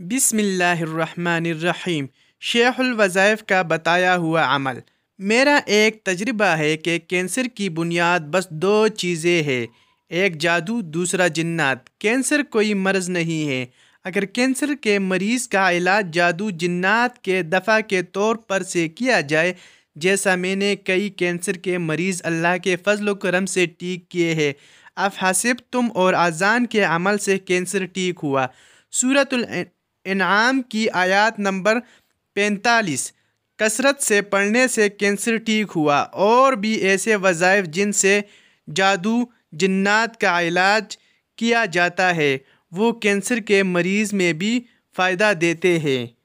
बिसमीम शेखुलवज़ैफ़ का बताया हुआ अमल मेरा एक तजर्बा है कि कैंसर की बुनियाद बस दो चीज़ें हैं एक जादू दूसरा जन्नात कैंसर कोई मर्ज़ नहीं है अगर कैंसर के मरीज़ का इलाज जादू जन्नात के दफ़ा के तौर पर से किया जाए जैसा मैंने कई कैंसर के मरीज़ अल्लाह के फजल करम से ठीक किए हैं अफ हसिब तुम और आज़ान के अमल से कैंसर ठीक हुआ सूरत इनाम की आयत नंबर पैंतालीस कसरत से पढ़ने से कैंसर ठीक हुआ और भी ऐसे वज़ाइफ जिनसे जादू जन्नात का इलाज किया जाता है वो कैंसर के मरीज़ में भी फ़ायदा देते हैं